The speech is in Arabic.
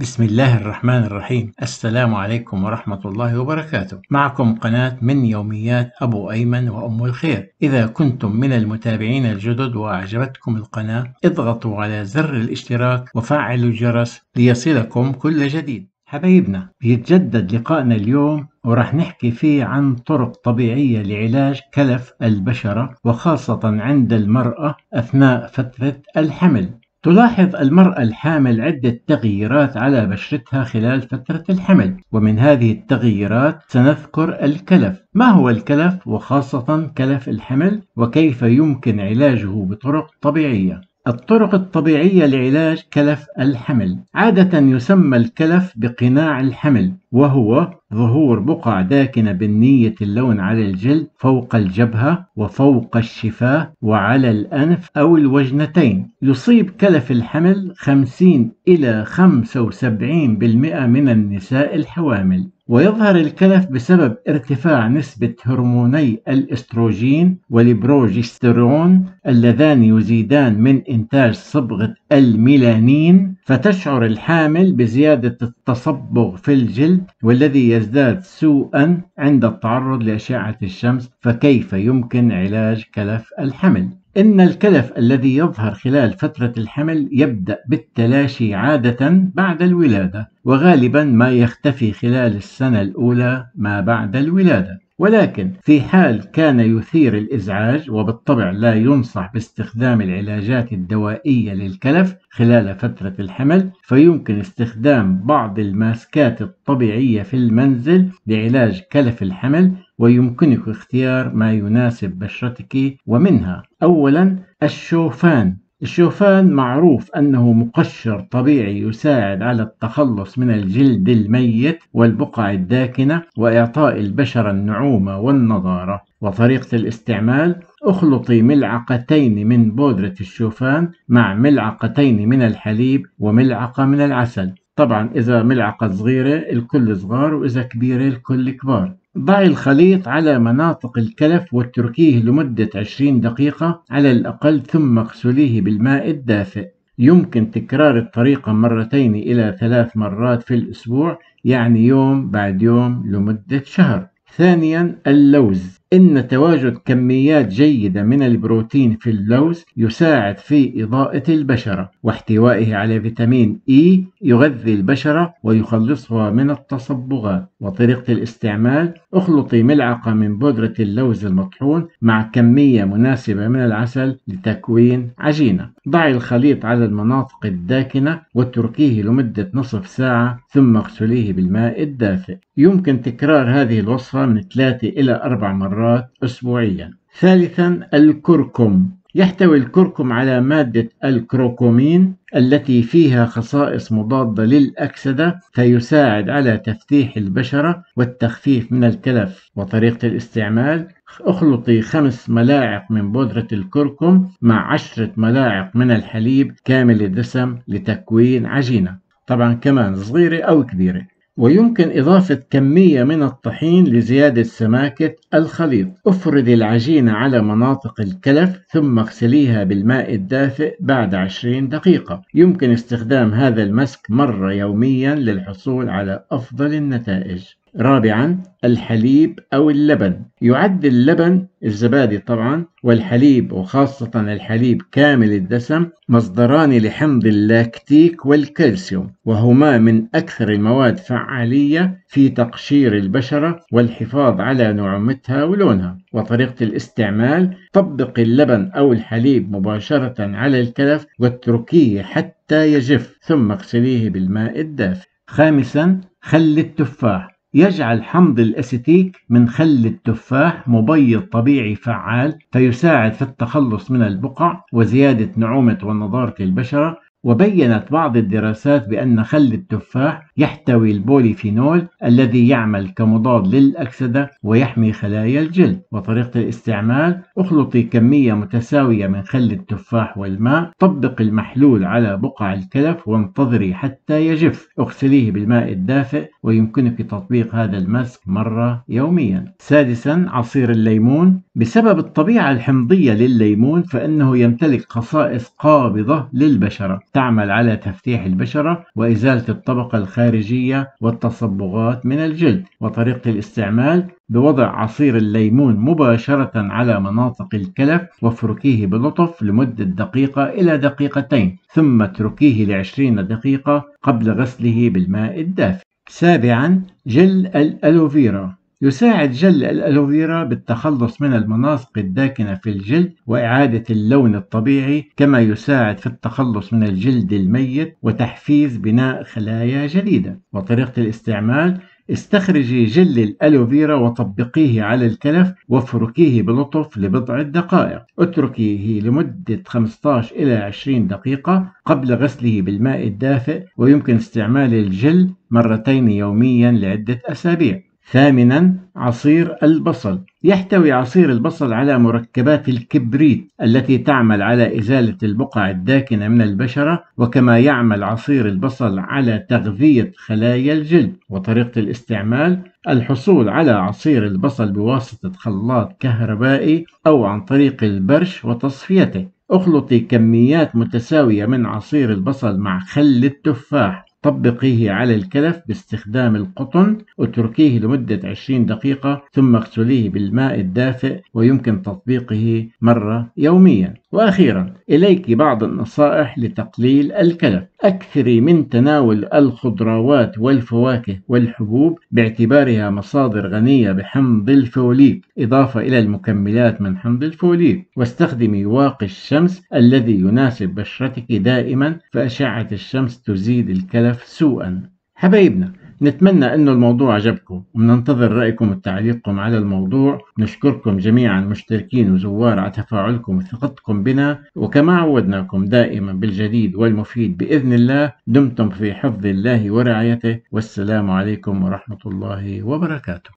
بسم الله الرحمن الرحيم السلام عليكم ورحمة الله وبركاته معكم قناة من يوميات أبو أيمن وأم الخير إذا كنتم من المتابعين الجدد وأعجبتكم القناة اضغطوا على زر الاشتراك وفعلوا الجرس ليصلكم كل جديد حبايبنا بيتجدد لقائنا اليوم ورح نحكي فيه عن طرق طبيعية لعلاج كلف البشرة وخاصة عند المرأة أثناء فترة الحمل تلاحظ المرأة الحامل عدة تغييرات على بشرتها خلال فترة الحمل، ومن هذه التغييرات سنذكر الكلف، ما هو الكلف وخاصة كلف الحمل؟ وكيف يمكن علاجه بطرق طبيعية؟ الطرق الطبيعية لعلاج كلف الحمل عادة يسمى الكلف بقناع الحمل وهو ظهور بقع داكنة بنية اللون على الجلد فوق الجبهة وفوق الشفاه وعلى الأنف أو الوجنتين يصيب كلف الحمل 50 إلى 75% من النساء الحوامل ويظهر الكلف بسبب ارتفاع نسبة هرموني الاستروجين والبروجستيرون اللذان يزيدان من إنتاج صبغة الميلانين فتشعر الحامل بزيادة التصبغ في الجلد والذي يزداد سوءا عند التعرض لأشعة الشمس فكيف يمكن علاج كلف الحمل؟ إن الكلف الذي يظهر خلال فترة الحمل يبدأ بالتلاشي عادة بعد الولادة، وغالبا ما يختفي خلال السنة الأولى ما بعد الولادة. ولكن في حال كان يثير الإزعاج وبالطبع لا ينصح باستخدام العلاجات الدوائية للكلف خلال فترة الحمل فيمكن استخدام بعض الماسكات الطبيعية في المنزل لعلاج كلف الحمل ويمكنك اختيار ما يناسب بشرتك ومنها أولا الشوفان الشوفان معروف أنه مقشر طبيعي يساعد على التخلص من الجلد الميت والبقع الداكنة وإعطاء البشرة النعومة والنضارة وطريقة الاستعمال اخلطي ملعقتين من بودرة الشوفان مع ملعقتين من الحليب وملعقة من العسل طبعا إذا ملعقة صغيرة الكل صغار وإذا كبيرة الكل كبار ضع الخليط على مناطق الكلف واتركيه لمدة 20 دقيقة على الأقل ثم اغسليه بالماء الدافئ يمكن تكرار الطريقة مرتين إلى ثلاث مرات في الأسبوع يعني يوم بعد يوم لمدة شهر ثانيا اللوز إن تواجد كميات جيدة من البروتين في اللوز يساعد في إضاءة البشرة واحتوائه على فيتامين إي e يغذي البشرة ويخلصها من التصبغات وطريقة الاستعمال اخلطي ملعقة من بودرة اللوز المطحون مع كمية مناسبة من العسل لتكوين عجينة ضعي الخليط على المناطق الداكنة واتركيه لمدة نصف ساعة ثم اغسليه بالماء الدافئ يمكن تكرار هذه الوصفة من 3 إلى 4 مرات أسبوعيا ثالثا الكركم يحتوي الكركم على مادة الكروكومين التي فيها خصائص مضادة للأكسدة فيساعد على تفتيح البشرة والتخفيف من التلف وطريقة الاستعمال اخلطي خمس ملاعق من بودرة الكركم مع عشرة ملاعق من الحليب كامل الدسم لتكوين عجينة طبعا كمان صغيرة أو كبيرة ويمكن إضافة كمية من الطحين لزيادة سماكة الخليط افرد العجينة على مناطق الكلف ثم اغسليها بالماء الدافئ بعد 20 دقيقة يمكن استخدام هذا المسك مرة يوميا للحصول على أفضل النتائج رابعا الحليب أو اللبن يعد اللبن الزبادي طبعا والحليب وخاصة الحليب كامل الدسم مصدران لحمض اللاكتيك والكالسيوم وهما من أكثر المواد فعالية في تقشير البشرة والحفاظ على نعومتها ولونها وطريقة الاستعمال طبق اللبن أو الحليب مباشرة على الكلف واتركيه حتى يجف ثم اغسليه بالماء الدافئ خامسا خل التفاح يجعل حمض الأسيتيك من خل التفاح مبيض طبيعي فعال فيساعد في التخلص من البقع وزيادة نعومة ونضارة البشرة وبينت بعض الدراسات بأن خل التفاح يحتوي البوليفينول الذي يعمل كمضاد للأكسدة ويحمي خلايا الجلد وطريقة الاستعمال اخلطي كمية متساوية من خل التفاح والماء طبق المحلول على بقع الكلف وانتظري حتى يجف اغسليه بالماء الدافئ ويمكنك تطبيق هذا المسك مرة يوميا سادسا عصير الليمون بسبب الطبيعة الحمضية للليمون فإنه يمتلك خصائص قابضة للبشرة تعمل على تفتيح البشرة وإزالة الطبقة الخارجية والتصبغات من الجلد وطريقة الاستعمال بوضع عصير الليمون مباشرة على مناطق الكلف وافركيه بلطف لمدة دقيقة إلى دقيقتين ثم اتركيه لعشرين دقيقة قبل غسله بالماء الدافئ سابعا جل الألوفيرا يساعد جل الألوفيرا بالتخلص من المناطق الداكنة في الجلد وإعادة اللون الطبيعي كما يساعد في التخلص من الجلد الميت وتحفيز بناء خلايا جديدة وطريقة الاستعمال استخرجي جل الألوفيرا وطبقيه على الكلف وافركيه بلطف لبضع دقائق اتركيه لمدة 15 إلى 20 دقيقة قبل غسله بالماء الدافئ ويمكن استعمال الجل مرتين يوميا لعدة أسابيع ثامنا عصير البصل يحتوي عصير البصل على مركبات الكبريت التي تعمل على إزالة البقع الداكنة من البشرة وكما يعمل عصير البصل على تغذية خلايا الجلد وطريقة الاستعمال الحصول على عصير البصل بواسطة خلاط كهربائي أو عن طريق البرش وتصفيته اخلطي كميات متساوية من عصير البصل مع خل التفاح طبقيه على الكلف باستخدام القطن اتركيه لمدة 20 دقيقة ثم اغسليه بالماء الدافئ ويمكن تطبيقه مرة يوميا وأخيرا إليك بعض النصائح لتقليل الكلف أكثري من تناول الخضروات والفواكه والحبوب باعتبارها مصادر غنية بحمض الفوليك إضافة إلى المكملات من حمض الفوليك واستخدمي واقي الشمس الذي يناسب بشرتك دائما فأشعة الشمس تزيد الكلف الهدف سوءا حبايبنا نتمنى انه الموضوع عجبكم وبننتظر رايكم وتعليقكم على الموضوع نشكركم جميعا مشتركين وزوار على تفاعلكم وثقتكم بنا وكما عودناكم دائما بالجديد والمفيد باذن الله دمتم في حفظ الله ورعايته والسلام عليكم ورحمه الله وبركاته